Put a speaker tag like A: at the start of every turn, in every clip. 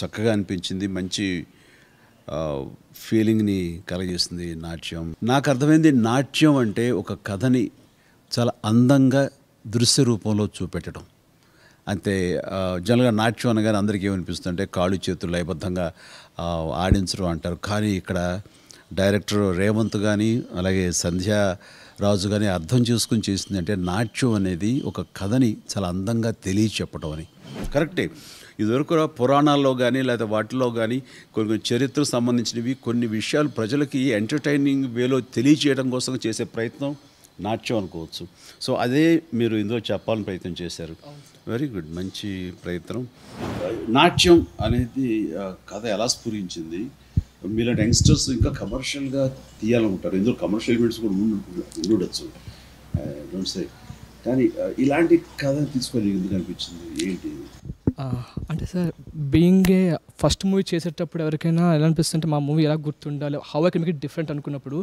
A: చక్కగా అనిపించింది మంచి ఫీలింగ్ని కలిగిస్తుంది నాట్యం నాకు అర్థమైంది నాట్యం అంటే ఒక కథని చాలా అందంగా దృశ్య రూపంలో చూపెట్టడం అంతే జనరల్గా నాట్యం అనగానే అందరికీ ఏమనిపిస్తుందంటే కాళ్ళు చేతులు లయబద్ధంగా ఆడించడం అంటారు కానీ ఇక్కడ డైరెక్టర్ రేవంత్ కానీ అలాగే సంధ్యా రాజు కానీ అర్థం చేసుకుని చేసింది అంటే నాట్యం అనేది ఒక కథని చాలా అందంగా తెలియచెప్పడం అని కరెక్టే ఇదివరకు పురాణాల్లో కానీ లేదా వాటిలో కానీ కొన్ని కొన్ని చరిత్రకు సంబంధించినవి కొన్ని విషయాలు ప్రజలకి ఎంటర్టైనింగ్ వేలో తెలియచేయడం కోసం చేసే ప్రయత్నం నాట్యం అనుకోవచ్చు సో అదే మీరు ఇందులో చెప్పాలని ప్రయత్నం చేశారు వెరీ గుడ్ మంచి ప్రయత్నం నాట్యం అనేది కథ ఎలా స్ఫురించింది మీలాంటి యంగ్స్టర్స్ ఇంకా కమర్షియల్గా తీయాలనుకుంటారు ఇందులో కమర్షియల్ ఎలిమెంట్స్ కూడా ఉండొచ్చు కానీ ఇలాంటి కథ తీసుకోవాలి ఎందుకు అనిపించింది ఏంటి
B: అంటే sir being a first movie చేసేటప్పుడు ఎవరికైనా ఎలా అనిపిస్తుంటే మా మూవీ ఎలా గుర్తుండాలి how I can make different అనుకున్నప్పుడు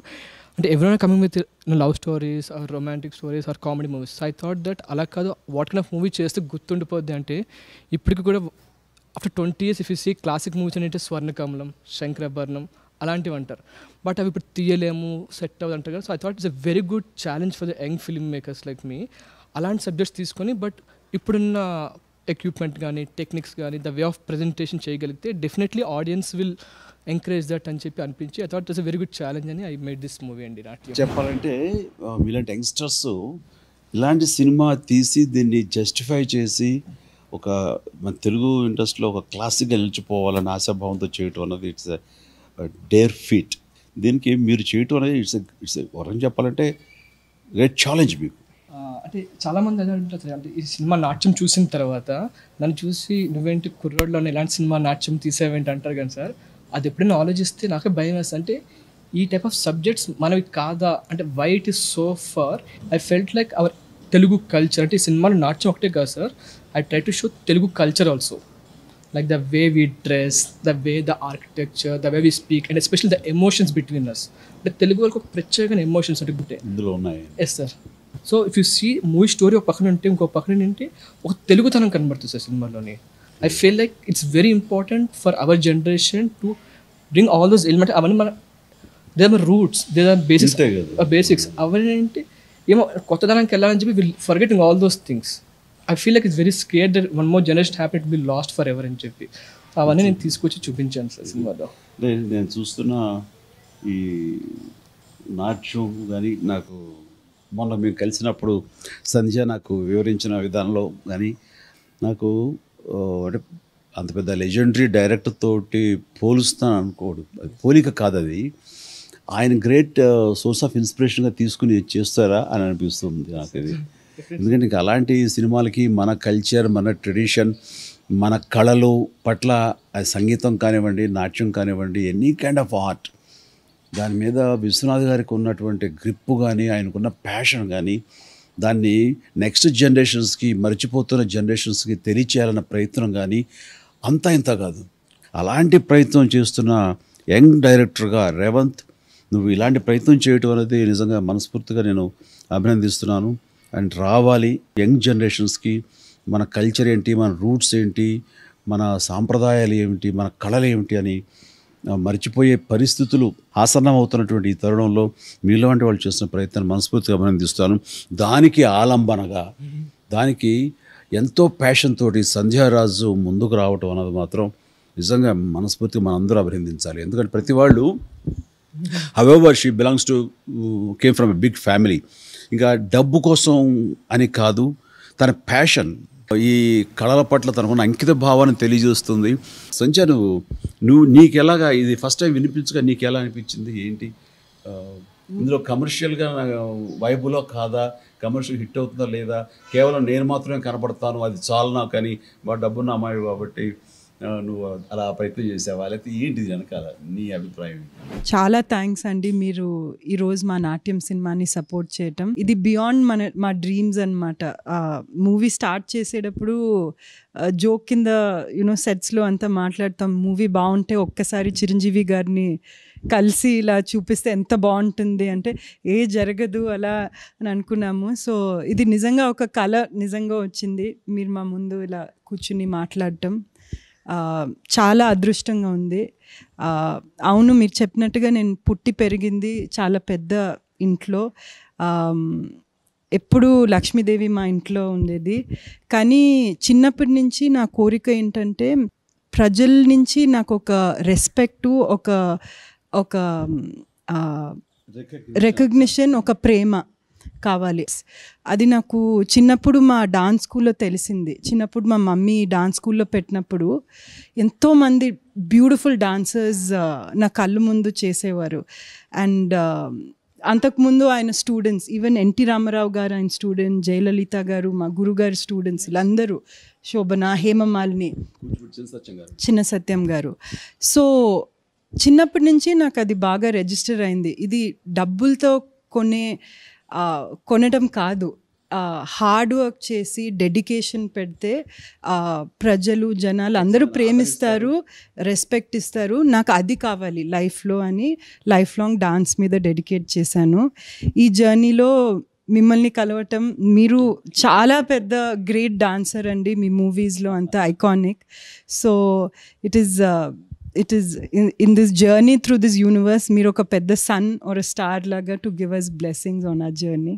B: అంటే ఎవరైనా coming with love stories or romantic stories or comedy movies I thought that అలా కాదు వాట్ కైండ్ ఆఫ్ మూవీ చేస్తే గుర్తుండిపోద్ది అంటే ఇప్పటికి కూడా after twenty years if you see classic movies అంటే స్వర్ణకమలం శంకరభరణం అలాంటివి అంటారు బట్ అవి ఇప్పుడు తీయలేము సెట్ అవ్వదు అంటారు కదా so I thought it's a very good challenge for the young film makers like me అలాంటి సబ్జెక్ట్స్ తీసుకొని బట్ ఇప్పుడున్న ఎక్విప్మెంట్ కానీ టెక్నిక్స్ కానీ ద వే ఆఫ్ ప్రజెంటేషన్ చేయగలిగితే definitely audience will encourage that అని చెప్పి అనిపించి I thought is very good challenge అని ఐ మేడ్ దిస్ మూవీ అండి నాట్ చెప్పాలంటే
A: ఇలాంటి యంగ్స్టర్స్ ఇలాంటి సినిమా తీసి దీన్ని జస్టిఫై చేసి ఒక మన తెలుగు ఇండస్ట్రీలో ఒక క్లాసిక్గా నిలిచిపోవాలని ఆశాభావంతో చేయటం అన్నది ఇట్స్ డేర్ ఫీట్ దీనికి మీరు చేయటం అనేది ఇట్స్ ఇట్స్ వరం చెప్పాలంటే గ్రేట్ ఛాలెంజ్ మీకు
B: అంటే చాలామంది అదే అంటారు అంటే ఈ సినిమా నాట్యం చూసిన తర్వాత నన్ను చూసి నువ్వేంటి కుర్రోడ్లో ఇలాంటి సినిమా నాట్యం తీసేవేంటి అంటారు కానీ సార్ అది ఎప్పుడైనా ఆలోచిస్తే నాకే భయం వేస్తుంది అంటే ఈ టైప్ ఆఫ్ సబ్జెక్ట్స్ మనవి కాదా అంటే white is so far I felt like our Telugu culture అంటే ఈ సినిమాలో నాట్యం ఒకటే కాదు sir I try to show Telugu culture also like the way we dress the way the architecture the way we speak and especial the emotions between us అంటే తెలుగు వాళ్ళకి ఒక ప్రత్యేకమైన ఎమోషన్స్ అంటే ఉన్నాయి yes sir so if you see movie story ఒక పక్కన ఉంటే ఇంకో పక్కన ఏంటంటే ఒక తెలుగుతనం కనబడుతుంది సార్ సినిమాలోని I feel like it's very important for our generation to bring all those element అవన్నీ మన they are roots they are basics basics అవన్నీ ఏంటి ఏమో కొత్త దానికి వెళ్ళాలని చెప్పి will forgetting all those things I feel like it's very scare that one more generation happy to be lost forever అని చెప్పి అవన్నీ నేను తీసుకొచ్చి చూపించాను సార్
A: సినిమాలో నేను చూస్తున్న ఈ నాట్యం కానీ నాకు మొన్న మేము కలిసినప్పుడు సంధ్య నాకు వివరించిన విధానంలో కానీ నాకు అంటే అంత పెద్ద లెజెండరీ డైరెక్టర్ తోటి పోలుస్తాను అనుకోడు పోలిక కాదు అది ఆయన గ్రేట్ సోర్స్ ఆఫ్ ఇన్స్పిరేషన్గా తీసుకుని చేస్తారా అని అనిపిస్తుంది నాకు ఇది ఎందుకంటే ఇంకా అలాంటి సినిమాలకి మన కల్చర్ మన ట్రెడిషన్ మన కళలు పట్ల సంగీతం కానివ్వండి నాట్యం కానివ్వండి ఎనీ కైండ్ ఆఫ్ ఆర్ట్ దాని మీద విశ్వనాథ్ గారికి ఉన్నటువంటి గ్రిప్పు కానీ ఆయనకున్న ప్యాషన్ కానీ దాన్ని నెక్స్ట్ జనరేషన్స్కి మర్చిపోతున్న జనరేషన్స్కి తెలియచేయాలన్న ప్రయత్నం కానీ అంతా ఇంత కాదు అలాంటి ప్రయత్నం చేస్తున్న యంగ్ డైరెక్టర్గా రేవంత్ నువ్వు ఇలాంటి ప్రయత్నం చేయటం అనేది నిజంగా మనస్ఫూర్తిగా నేను అభినందిస్తున్నాను అండ్ రావాలి యంగ్ జనరేషన్స్కి మన కల్చర్ ఏంటి మన రూట్స్ ఏంటి మన సాంప్రదాయాలు ఏమిటి మన కళలు ఏమిటి అని మర్చిపోయే పరిస్థితులు అవుతున్నటువంటి ఈ తరుణంలో మీలో అంటే వాళ్ళు చేసిన ప్రయత్నాన్ని మనస్ఫూర్తిగా అభినందిస్తాను దానికి ఆలంబనగా దానికి ఎంతో ప్యాషన్ తోటి సంధ్యారాజు ముందుకు రావటం అన్నది మాత్రం నిజంగా మనస్ఫూర్తిగా మనందరూ అభినందించాలి ఎందుకంటే ప్రతి వాళ్ళు however she belongs to came from a big family ఇంకా డబ్బు కోసం అని కాదు తన ప్యాషన్ ఈ కళల పట్ల తనకున్న అంకిత భావాన్ని తెలియజేస్తుంది సంచా నువ్వు నువ్వు నీకెలాగా ఇది ఫస్ట్ టైం వినిపించగా నీకు ఎలా అనిపించింది ఏంటి ఇందులో కమర్షియల్గా వైబులో కాదా కమర్షియల్ హిట్ అవుతుందా లేదా కేవలం నేను మాత్రమే కనపడతాను అది చాలు నాకు అని డబ్బున్న అమ్మాయి కాబట్టి నువ్వు అలా ప్రయత్నం చేసావా లేకపోతే ఏంటిది వెనకాల నీ అభిప్రాయం
C: చాలా థ్యాంక్స్ అండి మీరు ఈరోజు మా నాట్యం సినిమాని సపోర్ట్ చేయటం ఇది బియాండ్ మన మా డ్రీమ్స్ అనమాట మూవీ స్టార్ట్ చేసేటప్పుడు జోక్ కింద యూనో సెట్స్లో అంతా మాట్లాడతాం మూవీ బాగుంటే ఒక్కసారి చిరంజీవి గారిని కలిసి ఇలా చూపిస్తే ఎంత బాగుంటుంది అంటే ఏ జరగదు అలా అని అనుకున్నాము సో ఇది నిజంగా ఒక కళ నిజంగా వచ్చింది మీరు మా ముందు ఇలా కూర్చుని మాట్లాడటం చాలా అదృష్టంగా ఉంది అవును మీరు చెప్పినట్టుగా నేను పుట్టి పెరిగింది చాలా పెద్ద ఇంట్లో ఎప్పుడు లక్ష్మీదేవి మా ఇంట్లో ఉండేది కానీ చిన్నప్పటి నుంచి నా కోరిక ఏంటంటే ప్రజల నుంచి నాకు ఒక రెస్పెక్టు ఒక ఒక రికగ్నిషన్ ఒక ప్రేమ కావాలి అది నాకు చిన్నప్పుడు మా డాన్స్ స్కూల్లో తెలిసింది చిన్నప్పుడు మా మమ్మీ డాన్స్ స్కూల్లో పెట్టినప్పుడు ఎంతోమంది బ్యూటిఫుల్ డాన్సర్స్ నా కళ్ళు ముందు చేసేవారు అండ్ అంతకుముందు ఆయన స్టూడెంట్స్ ఈవెన్ ఎన్టీ రామారావు గారు ఆయన స్టూడెంట్ జయలలిత గారు మా గురుగారు స్టూడెంట్స్ వీళ్ళందరూ శోభన హేమమాలిని చిన్న సత్యం గారు సో చిన్నప్పటి నుంచి నాకు అది బాగా రిజిస్టర్ అయింది ఇది డబ్బులతో కొనే కొనడం కాదు హార్డ్ వర్క్ చేసి డెడికేషన్ పెడితే ప్రజలు జనాలు అందరూ ప్రేమిస్తారు రెస్పెక్ట్ ఇస్తారు నాకు అది కావాలి లైఫ్లో అని లైఫ్ లాంగ్ డాన్స్ మీద డెడికేట్ చేశాను ఈ జర్నీలో మిమ్మల్ని కలవటం మీరు చాలా పెద్ద గ్రేట్ డాన్సర్ అండి మీ మూవీస్లో అంత iconic so it is it is in in this journey through this universe మీరు ఒక పెద్ద సన్ ఆర్ స్టార్ లాగా to give us blessings on a journey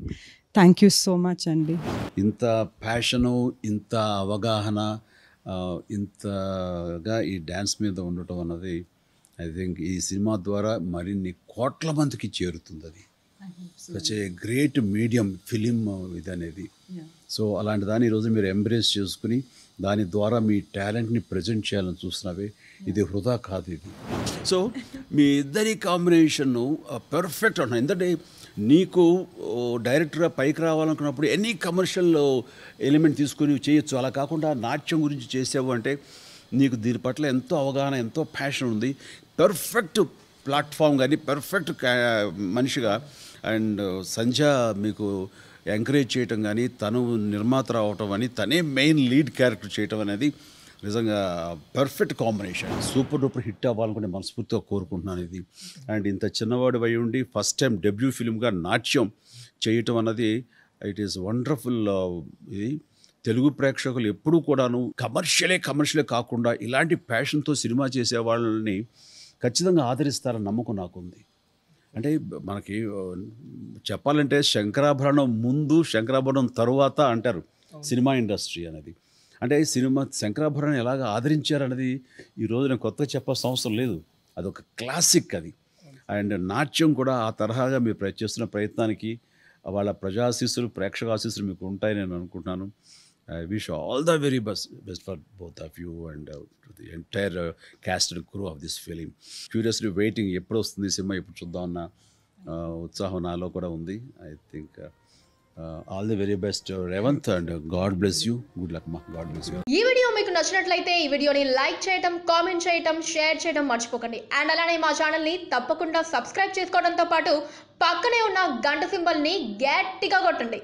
C: thank you so much అండి
A: ఇంత ప్యాషను ఇంత అవగాహన ఇంతగా ఈ డ్యాన్స్ మీద ఉండటం అన్నది ఐ థింక్ ఈ సినిమా ద్వారా మరిన్ని కోట్ల మందికి చేరుతుంది అది such a great medium film ఇది అనేది సో అలాంటి దాన్ని ఈరోజు మీరు ఎంబ్రేస్ చేసుకుని దాని ద్వారా మీ టాలెంట్ని ప్రజెంట్ చేయాలని చూస్తున్నవే ఇది హృదా కాదు ఇది సో మీ ఇద్దరి కాంబినేషన్ను పర్ఫెక్ట్ అంటున్నాను ఎందుకంటే నీకు డైరెక్టర్గా పైకి రావాలనుకున్నప్పుడు ఎనీ కమర్షియల్ ఎలిమెంట్ తీసుకుని చేయొచ్చు అలా కాకుండా నాట్యం గురించి చేసావు అంటే నీకు దీని పట్ల ఎంతో అవగాహన ఎంతో ప్యాషన్ ఉంది పర్ఫెక్ట్ ప్లాట్ఫామ్ కానీ పర్ఫెక్ట్ మనిషిగా అండ్ సంధ్య మీకు ఎంకరేజ్ చేయటం కానీ తను నిర్మాత రావటం అని తనే మెయిన్ లీడ్ క్యారెక్టర్ చేయటం అనేది నిజంగా perfect combination super duper hit అవ్వాలనుకుని మనస్ఫూర్తిగా కోరుకుంటున్నాను ఇది అండ్ ఇంత చిన్నవాడు అయి ఉండి ఫస్ట్ టైం డెబ్యూ ఫిల్మ్గా నాట్యం చేయటం అన్నది ఇట్ ఈస్ వండర్ఫుల్ ఇది తెలుగు ప్రేక్షకులు ఎప్పుడూ కూడాను కమర్షియలే కమర్షియలే కాకుండా ఇలాంటి ప్యాషన్తో సినిమా చేసే వాళ్ళని ఖచ్చితంగా ఆదరిస్తారని నమ్మకం నాకుంది అంటే మనకి చెప్పాలంటే శంకరాభరణం ముందు శంకరాభరణం తరువాత అంటారు సినిమా ఇండస్ట్రీ అనేది అంటే సినిమా శంకరాభరణం ఎలాగ ఆదరించారనేది ఈరోజు నేను కొత్తగా చెప్పాల్సిన అవసరం లేదు అదొక క్లాసిక్ అది అండ్ నాట్యం కూడా ఆ తరహాగా మీరు చేస్తున్న ప్రయత్నానికి వాళ్ళ ప్రజాశీస్సులు ప్రేక్షక ఆశీస్సులు మీకు ఉంటాయని నేను అనుకుంటున్నాను I wish all the very bus best for both of you and the entire cast and crew of this film curiously waiting ఎప్పుడు వస్తుంది సినిమా ఎప్పుడు చూద్దాం అన్న ఉత్సాహం నాలో కూడా ఉంది I think all the very best Revanth and God bless you good luck మా గాడ్ బ్లెస్ యూ
C: ఈ వీడియో మీకు నచ్చినట్లయితే ఈ వీడియోని లైక్ చేయడం కామెంట్ చేయడం షేర్ చేయడం మర్చిపోకండి అండ్ అలానే మా ఛానల్ని తప్పకుండా సబ్స్క్రైబ్ చేసుకోవడంతో పాటు పక్కనే ఉన్న గంట సింబల్ని గట్టిగా కొట్టండి